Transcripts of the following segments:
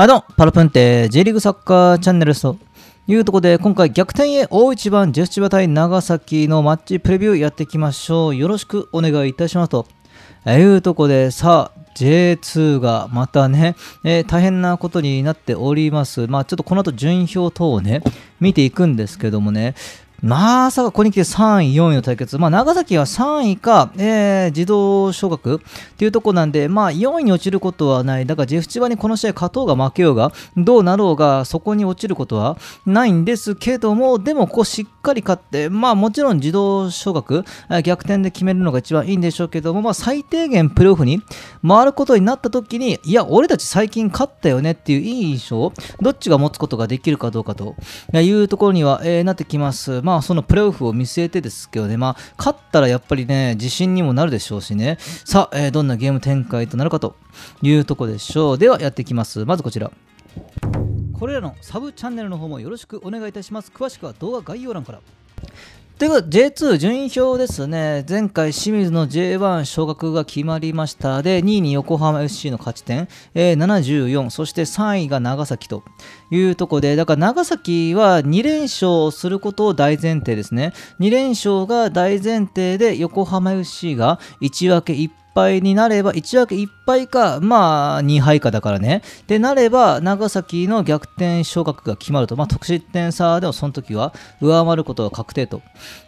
はいどうも、パラプンテ J リーグサッカーチャンネルというところで、今回逆転へ大一番、ジェスチバ対長崎のマッチプレビューやっていきましょう。よろしくお願いいたしますと。いうとこで、さあ、J2 がまたね、えー、大変なことになっております。まあ、ちょっとこの後順位表等をね、見ていくんですけどもね、まさかここに来て3位、4位の対決、まあ、長崎は3位か、えー、児童小学っていうとこなんで、まあ、4位に落ちることはない、だからジェフチバにこの試合勝とうが負けようが、どうなろうが、そこに落ちることはないんですけども、でも、ここしっかり勝って、まあもちろん自動昇格、逆転で決めるのが一番いいんでしょうけども、まあ最低限プレオフに回ることになった時に、いや、俺たち最近勝ったよねっていういい印象どっちが持つことができるかどうかというところには、えー、なってきます。まあそのプレーオフを見据えてですけどね、まあ勝ったらやっぱりね、自信にもなるでしょうしね、さあ、えー、どんなゲーム展開となるかというところでしょう。ではやっていきます。まずこちら。これらのサブチャンネルの方もよろしくお願いいたします詳しくは動画概要欄からということで J2 順位表ですね前回清水の J1 昇格が決まりましたで2位に横浜 FC の勝ち点、えー、74そして3位が長崎というところでだから長崎は2連勝することを大前提ですね2連勝が大前提で横浜 FC が1分け1敗になれば、1枠1敗か、まあ2敗かだからね。で、なれば、長崎の逆転昇格が決まると、まあ得失点差でもその時は上回ることが確定と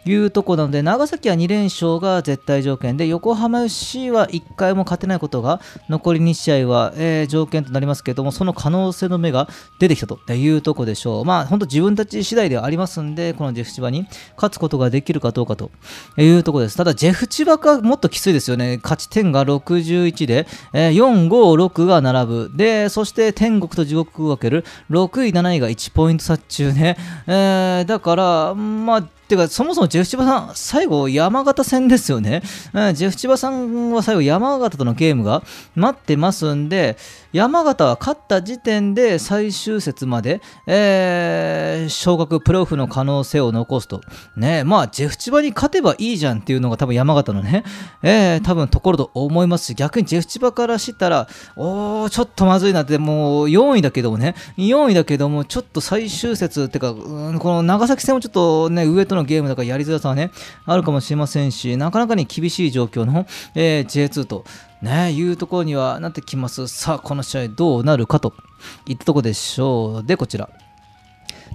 いうところなので、長崎は2連勝が絶対条件で、横浜 FC は1回も勝てないことが、残り2試合は、えー、条件となりますけれども、その可能性の目が出てきたというとこでしょう。まあ本当自分たち次第ではありますんで、このジェフ千葉に勝つことができるかどうかというところです。ただ、ジェフ千葉がもっときついですよね。勝ち点が61で、えー、4、5、6が並ぶ。で、そして天国と地獄を分ける6位、7位が1ポイント差中ね。えー、だから、まあ、てか、そもそもジェフチバさん、最後、山形戦ですよね。うん、ジェフチバさんは最後、山形とのゲームが待ってますんで、山形は勝った時点で最終節まで、えー、昇格プロフの可能性を残すと。ねまあ、ジェフチバに勝てばいいじゃんっていうのが多分山形のね、えー、多分ところと思いますし、逆にジェフチバからしたら、おー、ちょっとまずいなって、もう4位だけどもね、4位だけども、ちょっと最終節ってか、うん、この長崎戦もちょっとね、上ととのゲームだからやりづらさはね、あるかもしれませんし、なかなかに厳しい状況の、えー、J2 と、ね、いうところにはなってきます。さあ、この試合どうなるかといったとこでしょう。で、こちら。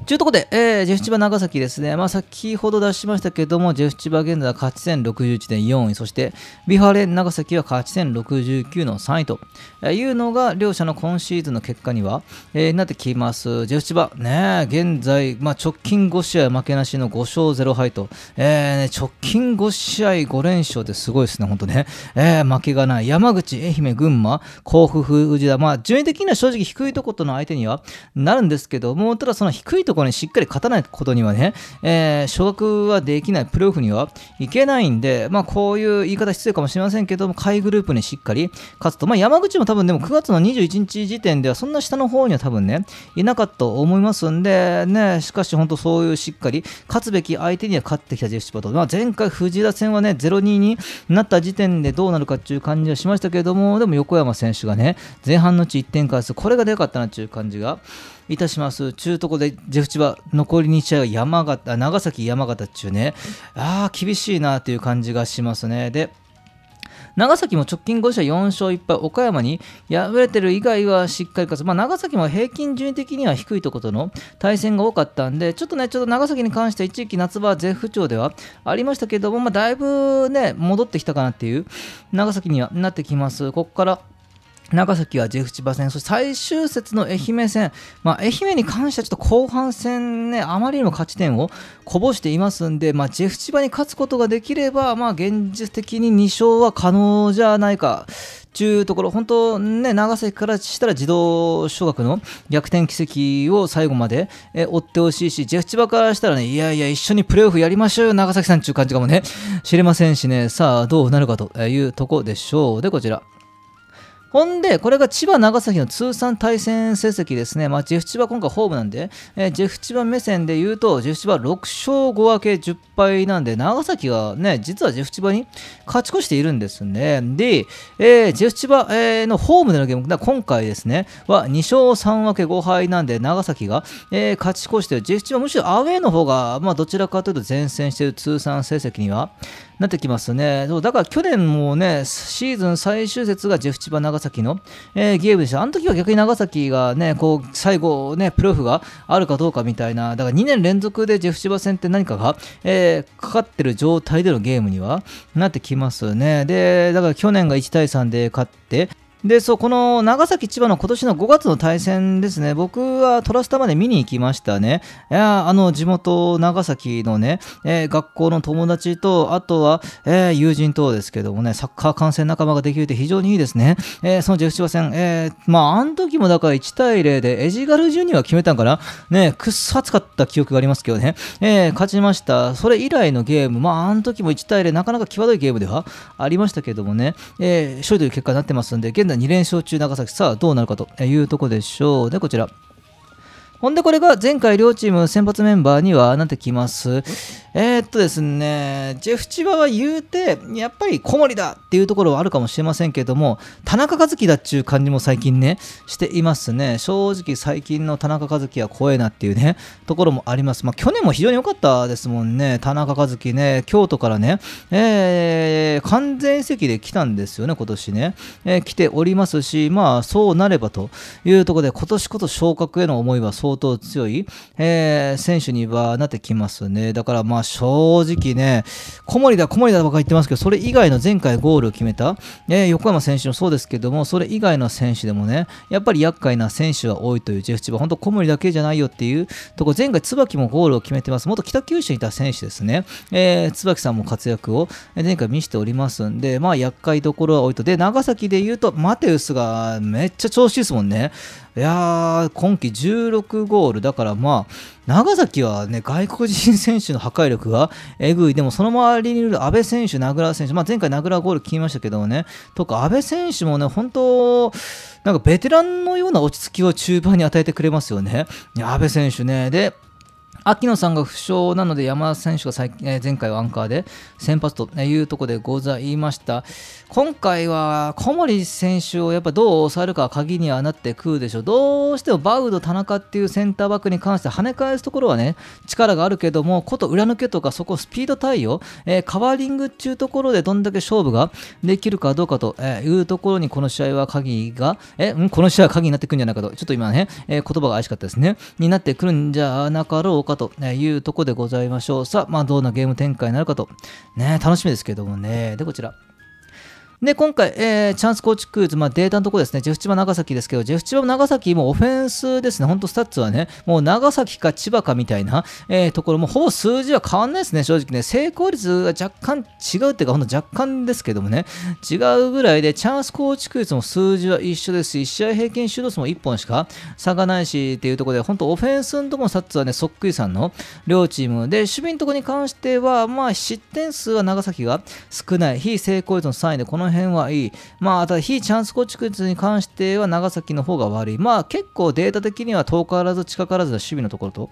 というところで、えー、ジェフ千葉長崎ですね、まあ、先ほど出しましたけども、ジェフ千葉現在は勝ち点61.4位、そしてビハレン長崎は勝ち点69の3位というのが両者の今シーズンの結果には、えー、なってきます。ジェフ千葉、ね、現在、まあ、直近5試合負けなしの5勝0敗と、えー、直近5試合5連勝ってすごいですね、本当ね、えー、負けがない、山口、愛媛、群馬、甲府、藤田、まあ、順位的には正直低いところとの相手にはなるんですけども、ただその低いところにしっかり勝たないことにはね、えー、昇格はできない、プレーオフにはいけないんで、まあ、こういう言い方失礼かもしれませんけども、下位グループにしっかり勝つと、まあ、山口も多分でも9月の21日時点では、そんな下の方には多分ね、いなかったと思いますんで、ね、しかし本当そういうしっかり勝つべき相手には勝ってきたジェシュパと、まあ、前回藤田戦はね、0-2になった時点でどうなるかっていう感じはしましたけれども、でも横山選手がね、前半のうち1点返す、これがでかったなっていう感じが。いたします。中とこでジェフ残り2試合は山形、長崎、山形中ね、ああ、厳しいなという感じがしますね。で、長崎も直近5社4勝1敗、岡山に敗れてる以外はしっかり勝つ、まあ、長崎も平均順位的には低いところとの対戦が多かったんで、ちょっとね、ちょっと長崎に関して一時期夏場、は絶不調ではありましたけども、まあ、だいぶね、戻ってきたかなっていう、長崎にはなってきます。ここから長崎はジェフ千葉戦、そして最終節の愛媛戦、まあ、愛媛に関してはちょっと後半戦ね、あまりにも勝ち点をこぼしていますんで、まあ、ジェフ千葉に勝つことができれば、まあ、現実的に2勝は可能じゃないか。ちゅうところ、本当ね、長崎からしたら児童小学の逆転奇跡を最後までえ追ってほしいし、ジェフ千葉からしたらね、いやいや、一緒にプレーオフやりましょうよ、長崎さんちゅう感じかもね、知れませんしね、さあ、どうなるかというとこでしょう。で、こちら。ほんで、これが千葉、長崎の通算対戦成績ですね。まあ、ジェフ千葉、今回ホームなんで、えー、ジェフ千葉目線で言うと、ジェフ千葉6勝5分け10敗なんで、長崎はね、実はジェフ千葉に勝ち越しているんですね。で、えー、ジェフ千葉、えー、のホームでのゲーム、今回ですね、は2勝3分け5敗なんで、長崎が、えー、勝ち越してる。ジェフ千葉、むしろアウェーの方が、まあ、どちらかというと前線している通算成績には、なってきますね。そうだから去年もね、シーズン最終節がジェフ千葉長崎の、えー、ゲームでした。あの時は逆に長崎がね、こう、最後ね、プロフがあるかどうかみたいな、だから2年連続でジェフ千葉戦って何かが、えー、かかってる状態でのゲームにはなってきますね。で、だから去年が1対3で勝って、でそうこの長崎、千葉の今年の5月の対戦ですね、僕はトラスタまで見に行きましたね。いやあの地元、長崎のね、えー、学校の友達と、あとは、えー、友人とですけどもね、サッカー観戦仲間ができるって非常にいいですね。えー、そのジェフ千葉戦、えまあ、あの時もだから1対0でエジガル・ジュニア決めたんかな、ね、くっそつかった記憶がありますけどね、え勝ちました。それ以来のゲーム、まあ、あの時も1対0、なかなか際どいゲームではありましたけどもね、えー、勝利という結果になってますんで、現在2連勝中長崎さあどうなるかというとこでしょうでこちらほんでこれが前回両チーム先発メンバーにはなってきます。えー、っとですね、ジェフ千葉は言うて、やっぱり小森だっていうところはあるかもしれませんけども、田中和樹だっちゅう感じも最近ね、していますね。正直最近の田中和樹は怖えなっていうね、ところもあります。まあ、去年も非常に良かったですもんね、田中和樹ね、京都からね、えー、完全席で来たんですよね、今年ね。えー、来ておりますし、まあ、そうなればというところで、今年こそ昇格への思いは相当強い、えー、選手にはなってきますね。だからまあ、正直ね、小森だ、小森だとか言ってますけど、それ以外の前回ゴールを決めた、ね、横山選手もそうですけども、それ以外の選手でもね、やっぱり厄介な選手は多いというジェフ千葉、本当小森だけじゃないよっていうとこ、前回椿もゴールを決めてます、元北九州にいた選手ですね、えー、椿さんも活躍を前回見せておりますんで、まあ、厄介どころは多いと。で、長崎で言うと、マテウスがめっちゃ調子いいですもんね。いや今季16ゴール、だからまあ、長崎はね、外国人選手の破壊力がえぐい、でもその周りにいる阿部選手、名倉選手、まあ、前回名倉ゴール聞きましたけどもね、とか阿部選手もね、本当、なんかベテランのような落ち着きを中盤に与えてくれますよね。阿部選手ねで秋野さんが負傷なので山田選手が最え前回はアンカーで先発というところでございました今回は小森選手をやっぱどう抑えるか鍵にはなってくるでしょうどうしてもバウド田中っていうセンターバックに関して跳ね返すところはね力があるけどもこと裏抜けとかそこスピード対応、えー、カバーリングっていうところでどんだけ勝負ができるかどうかというところにこの試合は鍵がえこの試合は鍵になってくるんじゃないかとちょっと今ね、えー、言葉が怪しかったですねになってくるんじゃなかろうかかというとこでございましょう。さあ、まあ、どんなゲーム展開になるかと。ね、楽しみですけどもね。で、こちら。で、今回、えー、チャンス構築率、まあ、データのところですね、ジェフ千葉長崎ですけど、ジェフ千葉長崎もオフェンスですね、本当スタッツはね、もう長崎か千葉かみたいな、えー、ところも、ほぼ数字は変わんないですね、正直ね。成功率が若干違うっていうか、ほんと若干ですけどもね、違うぐらいで、チャンス構築率も数字は一緒ですし、1試合平均シュート数も1本しか差がないしっていうところで、ほんとオフェンスのところのスタッツはね、そっくりさんの両チームで、守備のところに関しては、まあ、失点数は長崎が少ない、非成功率の3位で、このの辺はいい。まあ、ただ非チャンス構築率に関しては長崎の方が悪い。まあ、結構データ的には遠からず近からずの守備のところと、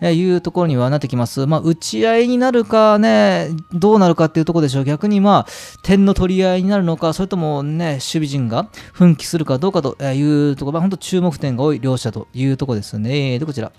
えいうところにはなってきます。まあ、打ち合いになるかね、どうなるかっていうところでしょう。逆にまあ、点の取り合いになるのか、それともね、守備陣が奮起するかどうかというところ、まあ、本当注目点が多い両者というところですね。で、こちら。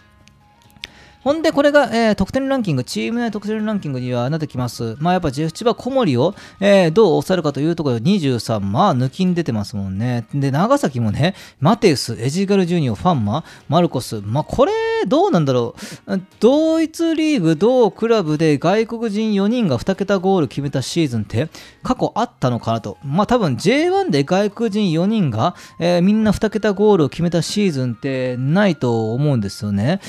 ほんで、これが、えー、得点ランキング、チーム内得点ランキングにはなってきます。まあ、やっぱ17番小森を、えー、どう抑えるかというところで23、まあ、抜きに出てますもんね。で、長崎もね、マテウス、エジガル・ジュニオ、ファンマ、マルコス、まあ、これ、どうなんだろう。同一リーグ、同クラブで外国人4人が2桁ゴール決めたシーズンって、過去あったのかなと。まあ、多分 J1 で外国人4人が、えー、みんな2桁ゴールを決めたシーズンってないと思うんですよね。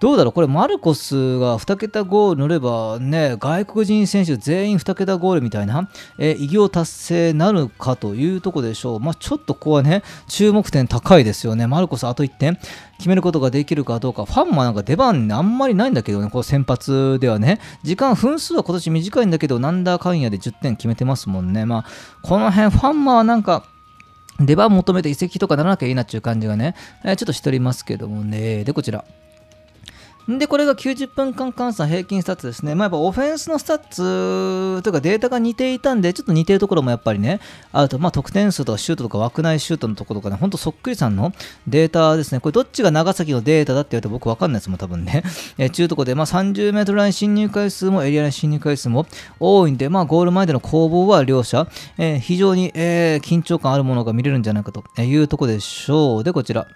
どうだろう、これ、マルコスが2桁ゴール乗れば、ね、外国人選手全員2桁ゴールみたいな、え偉業達成なるかというとこでしょう、まあ、ちょっとここはね、注目点高いですよね、マルコス、あと1点、決めることができるかどうか、ファンもなんか出番、あんまりないんだけどね、こう先発ではね、時間、分数は今年短いんだけど、なんだかんやで10点決めてますもんね、まあ、この辺、ファンマはなんか、出番求めて移籍とかならなきゃいいなっていう感じがね、えちょっとしておりますけどもね、で、こちら。で、これが90分間換算平均スタッツですね。まあ、やっぱオフェンスのスタッツというかデータが似ていたんで、ちょっと似てるところもやっぱりね、あると、まあ、得点数とかシュートとか枠内シュートのところとかね、ほんとそっくりさんのデータですね。これどっちが長崎のデータだって言われて僕わかんないですもん、多分ね。えー、ちゅうとこで、まあ、30メートルライン侵入回数もエリアライン侵入回数も多いんで、まあ、ゴール前での攻防は両者、えー、非常に、えー、緊張感あるものが見れるんじゃないかというとこでしょう。で、こちら。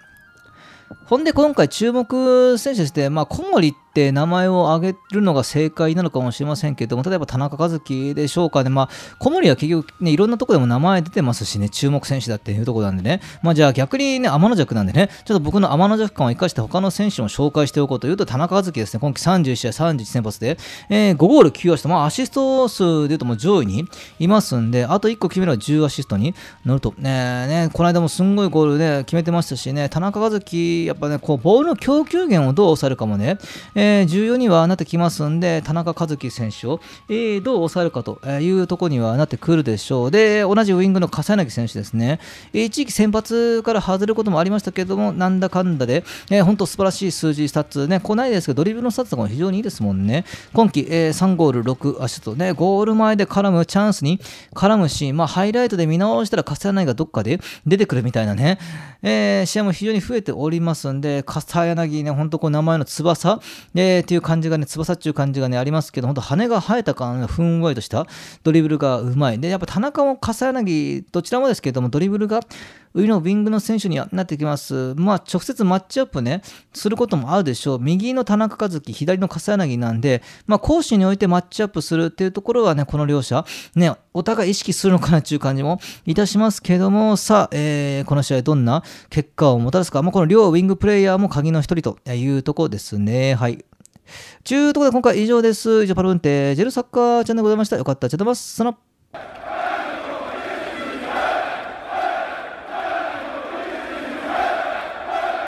ほんで今回注目選手して、まあ、小森って名前を挙げるのが正解なのかもしれませんけども例えば田中和樹でしょうかね、まあ、小森は結局、ね、いろんなとこでも名前出てますしね注目選手だっていうとこなんでね、まあ、じゃあ逆にね天の弱なんでねちょっと僕の天の弱感を生かして他の選手も紹介しておこうというと田中和樹ですね今季31試合31先発で、えー、5ゴール9アシスト、まあ、アシスト数でいうともう上位にいますんであと1個決めれば10アシストに乗ると、ね、えねこの間もすんごいゴールで、ね、決めてましたしね田中和樹やっぱねこうボールの供給源をどう抑えるかもね、ええー、14にはなってきますんで、田中和樹選手を、えー、どう抑えるかというところにはなってくるでしょう。で、同じウイングの笠柳選手ですね、一時期先発から外れることもありましたけれども、なんだかんだで、えー、本当素晴らしい数字、スタッツね、来ないですけど、ドリブルのスタッツも非常にいいですもんね。今季、えー、3ゴール、6アシストね、ゴール前で絡むチャンスに絡むし、まあ、ハイライトで見直したら笠柳がどっかで出てくるみたいなね、えー、試合も非常に増えておりますんで、笠柳ね、本当こう名前の翼、で、っていう感じがね、翼っていう感じがね、ありますけど、本当羽が生えた感、ふんわりとしたドリブルがうまい。で、やっぱ田中も笠柳、どちらもですけども、ドリブルがウ右のウィングの選手になってきます。まあ、直接マッチアップね、することもあるでしょう。右の田中和樹、左の笠柳なんで、まあ、攻守においてマッチアップするっていうところはね、この両者、ね、お互い意識するのかなっていう感じもいたしますけども、さあ、えー、この試合どんな結果をもたらすか。まあ、この両ウィングプレイヤーも鍵の一人というところですね。はい。ちゅうところで今回以上です。以上、パルブンテ、ジェルサッカーチャンネルございました。よかったらチャンネルます。その